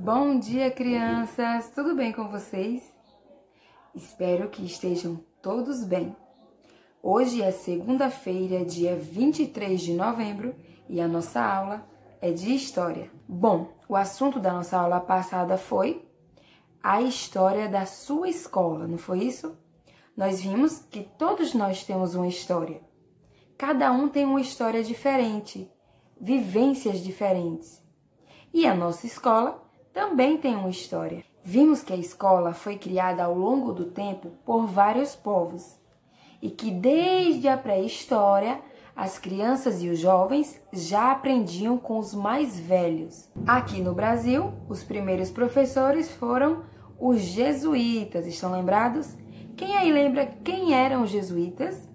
Bom dia, crianças! Tudo bem com vocês? Espero que estejam todos bem. Hoje é segunda-feira, dia 23 de novembro, e a nossa aula é de história. Bom, o assunto da nossa aula passada foi a história da sua escola, não foi isso? Nós vimos que todos nós temos uma história. Cada um tem uma história diferente, vivências diferentes. E a nossa escola também tem uma história. Vimos que a escola foi criada ao longo do tempo por vários povos e que desde a pré-história as crianças e os jovens já aprendiam com os mais velhos. Aqui no Brasil, os primeiros professores foram os jesuítas, estão lembrados? Quem aí lembra quem eram os jesuítas?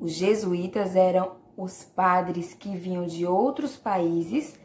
Os jesuítas eram os padres que vinham de outros países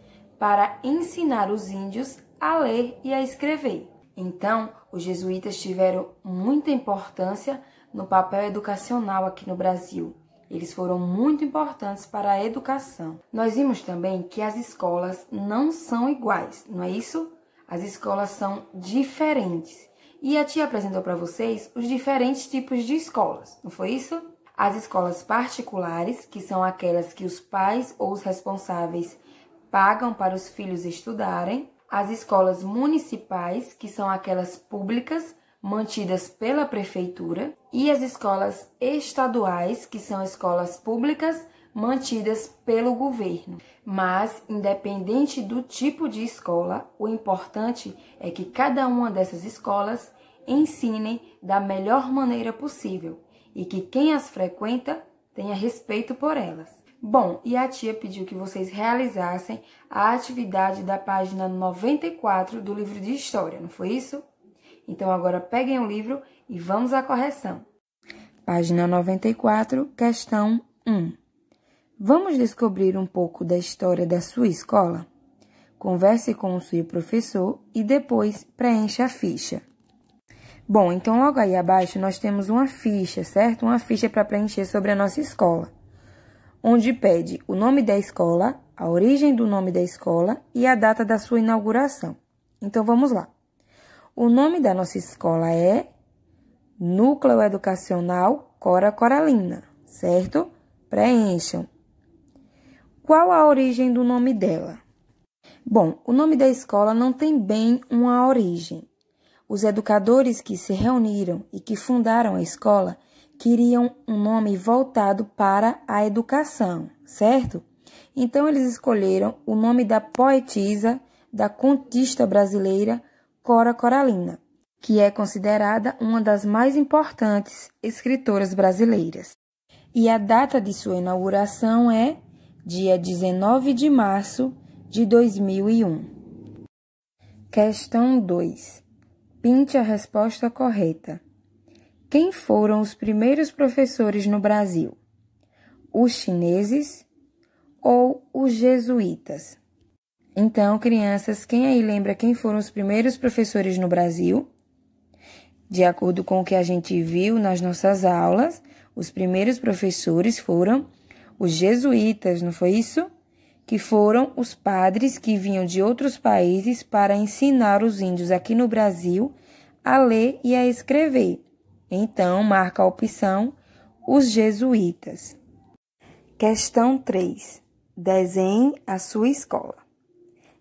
para ensinar os índios a ler e a escrever. Então, os jesuítas tiveram muita importância no papel educacional aqui no Brasil. Eles foram muito importantes para a educação. Nós vimos também que as escolas não são iguais, não é isso? As escolas são diferentes. E a tia apresentou para vocês os diferentes tipos de escolas, não foi isso? As escolas particulares, que são aquelas que os pais ou os responsáveis pagam para os filhos estudarem, as escolas municipais, que são aquelas públicas mantidas pela prefeitura, e as escolas estaduais, que são escolas públicas mantidas pelo governo. Mas, independente do tipo de escola, o importante é que cada uma dessas escolas ensinem da melhor maneira possível e que quem as frequenta tenha respeito por elas. Bom, e a tia pediu que vocês realizassem a atividade da página 94 do livro de história, não foi isso? Então agora peguem o livro e vamos à correção. Página 94, questão 1. Vamos descobrir um pouco da história da sua escola? Converse com o seu professor e depois preencha a ficha. Bom, então logo aí abaixo nós temos uma ficha, certo? Uma ficha para preencher sobre a nossa escola onde pede o nome da escola, a origem do nome da escola e a data da sua inauguração. Então vamos lá. O nome da nossa escola é Núcleo Educacional Cora Coralina, certo? Preencham. Qual a origem do nome dela? Bom, o nome da escola não tem bem uma origem. Os educadores que se reuniram e que fundaram a escola queriam um nome voltado para a educação, certo? Então eles escolheram o nome da poetisa, da contista brasileira Cora Coralina, que é considerada uma das mais importantes escritoras brasileiras. E a data de sua inauguração é dia 19 de março de 2001. Questão 2. Pinte a resposta correta. Quem foram os primeiros professores no Brasil? Os chineses ou os jesuítas? Então, crianças, quem aí lembra quem foram os primeiros professores no Brasil? De acordo com o que a gente viu nas nossas aulas, os primeiros professores foram os jesuítas, não foi isso? Que foram os padres que vinham de outros países para ensinar os índios aqui no Brasil a ler e a escrever. Então, marca a opção os jesuítas. Questão 3. Desenhe a sua escola.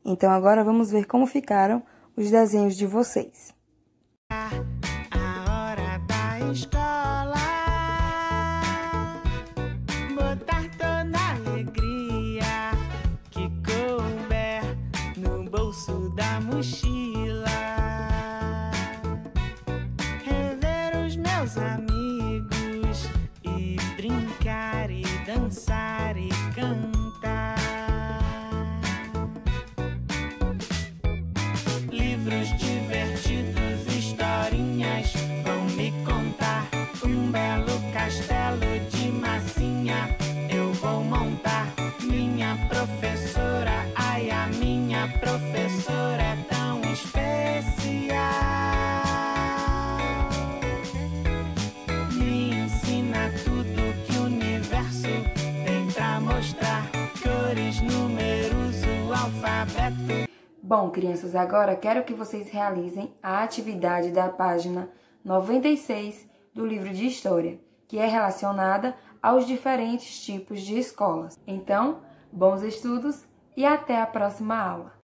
Então, agora vamos ver como ficaram os desenhos de vocês. A hora da escola. Botar toda a alegria que couber no bolso da mochila. mostrar cores, números, o alfabeto. Bom, crianças, agora quero que vocês realizem a atividade da página 96 do livro de História, que é relacionada aos diferentes tipos de escolas. Então, bons estudos e até a próxima aula!